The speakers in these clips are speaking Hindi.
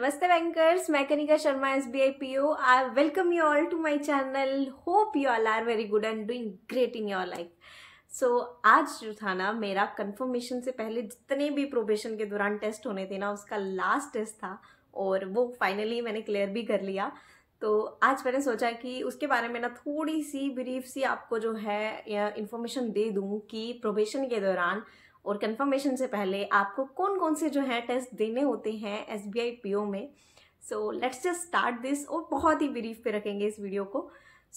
नमस्ते बैंकर्स मैं Kanika Sharma S B I P O I welcome you all to my channel hope you all are very good and doing great in your life so आज जो था ना मेरा कन्फर्मेशन से पहले जितने भी प्रोबेशन के दौरान टेस्ट होने थे ना उसका लास्ट टेस्ट था और वो फाइनली मैंने क्लियर भी कर लिया तो आज मैंने सोचा कि उसके बारे में ना थोड़ी सी ब्रीफ सी आपको जो है इन्फॉर्मेशन दे दूँ कि प्रोबेशन के दौरान और कंफर्मेशन से पहले आपको कौन कौन से जो है टेस्ट देने होते हैं S B I P O में so let's just start this और बहुत ही ब्रीफ पे रखेंगे इस वीडियो को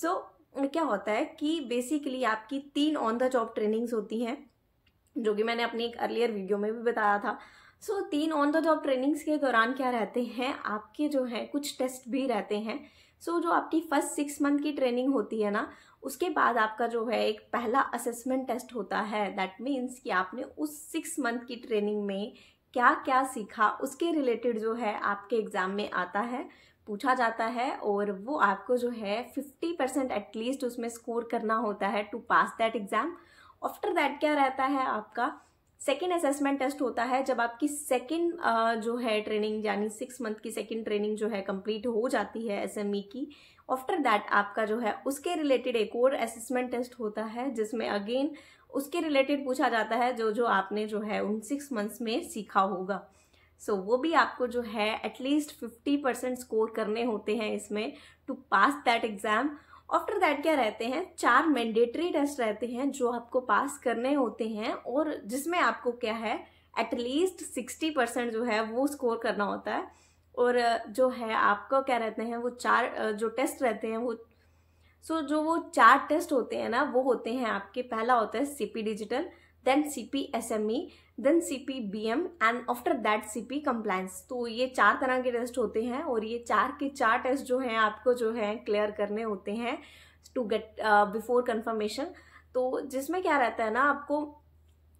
सो so, क्या होता है कि बेसिकली आपकी तीन ऑन द जॉब ट्रेनिंग्स होती हैं जो कि मैंने अपनी एक अर्लियर वीडियो में भी बताया था सो so, तीन ऑन द जॉब ट्रेनिंग्स के दौरान क्या रहते हैं आपके जो हैं कुछ टेस्ट भी रहते हैं सो so, जो आपकी फ़र्स्ट सिक्स मंथ की ट्रेनिंग होती है ना उसके बाद आपका जो है एक पहला असेसमेंट टेस्ट होता है दैट मीन्स कि आपने उस सिक्स मंथ की ट्रेनिंग में क्या क्या सीखा उसके रिलेटेड जो है आपके एग्ज़ाम में आता है पूछा जाता है और वो आपको जो है फिफ्टी परसेंट एटलीस्ट उसमें स्कोर करना होता है to pass that exam after that क्या रहता है आपका सेकेंड असेसमेंट टेस्ट होता है जब आपकी सेकेंड जो है ट्रेनिंग यानी सिक्स मंथ की सेकेंड ट्रेनिंग जो है कंप्लीट हो जाती है एस e की आफ्टर दैट आपका जो है उसके रिलेटेड एक और असेसमेंट टेस्ट होता है जिसमें अगेन उसके रिलेटेड पूछा जाता है जो जो आपने जो है उन सिक्स मंथ्स में सीखा होगा सो so, वो भी आपको जो है एटलीस्ट फिफ्टी परसेंट स्कोर करने होते हैं इसमें to pass that exam after that क्या रहते हैं चार मैंडेटरी टेस्ट रहते हैं जो आपको पास करने होते हैं और जिसमें आपको क्या है एटलीस्ट सिक्सटी परसेंट जो है वो स्कोर करना होता है और जो है आपका क्या रहते हैं वो चार जो टेस्ट रहते हैं वो सो so, जो वो चार टेस्ट होते हैं ना वो होते हैं आपके पहला होता है CP digital then C P S M E then C P B M and after that C P compliance तो ये चार तरह के टेस्ट होते हैं और ये चार के चार टेस्ट जो हैं आपको जो है क्लियर करने होते हैं टू गेट बिफोर कन्फर्मेशन तो जिसमें क्या रहता है ना आपको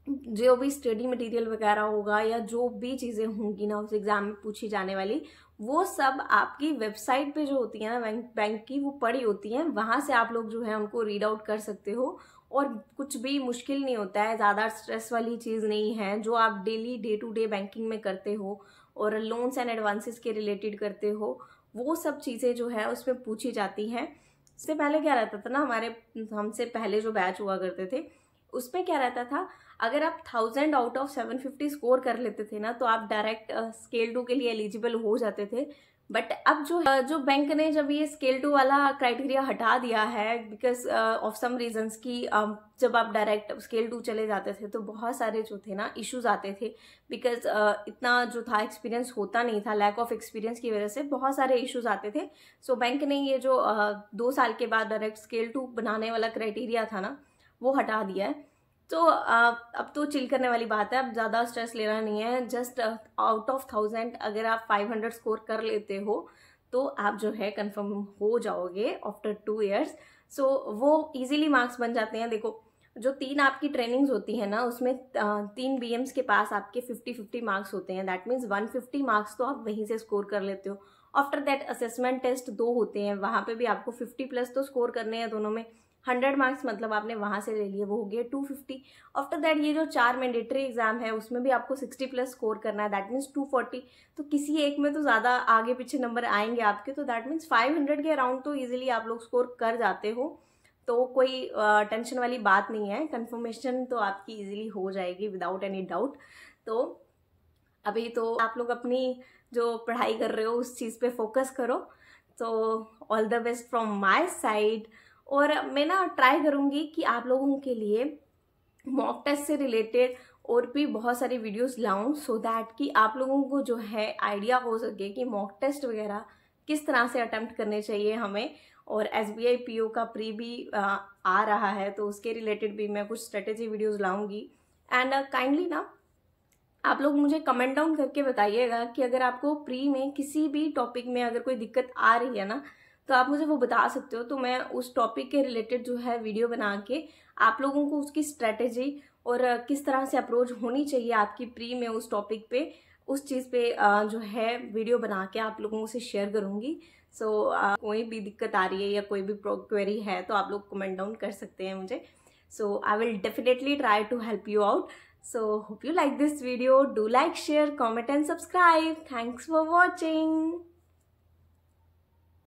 जो भी स्टडी मटेरियल वगैरह होगा या जो भी चीज़ें होंगी ना उस एग्ज़ाम में पूछी जाने वाली वो सब आपकी वेबसाइट पे जो होती है ना बैंक बैंक की वो पड़ी होती हैं वहाँ से आप लोग जो है उनको रीड आउट कर सकते हो और कुछ भी मुश्किल नहीं होता है ज़्यादा स्ट्रेस वाली चीज़ नहीं है जो आप daily day to day banking में करते हो और लोन्स एंड एडवांसेस के रिलेटेड करते हो वो सब चीज़ें जो है उसमें पूछी जाती हैं इससे पहले क्या रहता था ना हमारे हमसे पहले जो बैच हुआ करते थे उसमें क्या रहता था अगर आप thousand out of seven fifty score कर लेते थे ना तो आप डायरेक्ट स्केल टू के लिए एलिजिबल हो जाते थे बट अब जो जो बैंक ने जब ये स्केल टू वाला क्राइटेरिया हटा दिया है बिकॉज ऑफ सम रीजंस की जब आप डायरेक्ट स्केल टू चले जाते थे तो बहुत सारे जो थे ना इश्यूज आते थे बिकॉज uh, इतना जो था एक्सपीरियंस होता नहीं था लैक ऑफ एक्सपीरियंस की वजह से बहुत सारे इश्यूज आते थे सो so, बैंक ने ये जो uh, दो साल के बाद डायरेक्ट स्केल टू बनाने वाला क्राइटेरिया था ना वो हटा दिया है तो अब तो चिल करने वाली बात है अब ज़्यादा स्ट्रेस लेना नहीं है जस्ट आउट ऑफ थाउजेंड अगर आप फाइव हंड्रेड स्कोर कर लेते हो तो आप जो है कंफर्म हो जाओगे आफ्टर टू ईयर्स सो वो इजीली मार्क्स बन जाते हैं देखो जो तीन आपकी ट्रेनिंग्स होती है ना उसमें तीन बी के पास आपके फिफ्टी फिफ्टी मार्क्स होते हैं that means one fifty marks तो आप वहीं से स्कोर कर लेते हो आफ्टर दैट असेसमेंट टेस्ट दो होते हैं वहाँ पे भी आपको फिफ्टी प्लस तो स्कोर करने हैं दोनों में हंड्रेड मार्क्स मतलब आपने वहाँ से ले लिए वो हो गया टू फिफ्टी आफ्टर दैट ये जो चार मैंडेटरी एग्जाम है उसमें भी आपको सिक्सटी प्लस स्कोर करना है दैट मीन्स टू फोर्टी तो किसी एक में तो ज़्यादा आगे पीछे नंबर आएंगे आपके तो दैट मीन्स फाइव हंड्रेड के अराउंड तो ईजिली आप लोग स्कोर कर जाते हो तो कोई टेंशन वाली बात नहीं है कन्फर्मेशन तो आपकी ईजिली हो जाएगी विदाउट एनी डाउट तो अभी तो आप लोग अपनी जो पढ़ाई कर रहे हो उस चीज़ पर फोकस करो तो all the best from my side और मैं ना ट्राई करूँगी कि आप लोगों के लिए मॉक टेस्ट से रिलेटेड और भी बहुत सारी वीडियोस लाऊं सो दैट कि आप लोगों को जो है आइडिया हो सके कि मॉक टेस्ट वगैरह किस तरह से अटैम्प्ट करने चाहिए हमें और S B I P O का प्री भी आ, आ रहा है तो उसके रिलेटेड भी मैं कुछ स्ट्रेटेजी वीडियोस लाऊंगी एंड काइंडली ना आप लोग मुझे कमेंट डाउन करके बताइएगा कि अगर आपको प्री में किसी भी टॉपिक में अगर कोई दिक्कत आ रही है ना तो आप मुझे वो बता सकते हो तो मैं उस टॉपिक के रिलेटेड जो है वीडियो बना के आप लोगों को उसकी स्ट्रेटेजी और किस तरह से अप्रोच होनी चाहिए आपकी प्री में उस टॉपिक पे उस चीज़ पे जो है वीडियो बना के आप लोगों से शेयर करूँगी सो so, कोई भी दिक्कत आ रही है या कोई भी क्वेरी है तो आप लोग कमेंट डाउन कर सकते हैं मुझे so I will definitely try to help you out so hope you like this video do like share comment and subscribe thanks for watching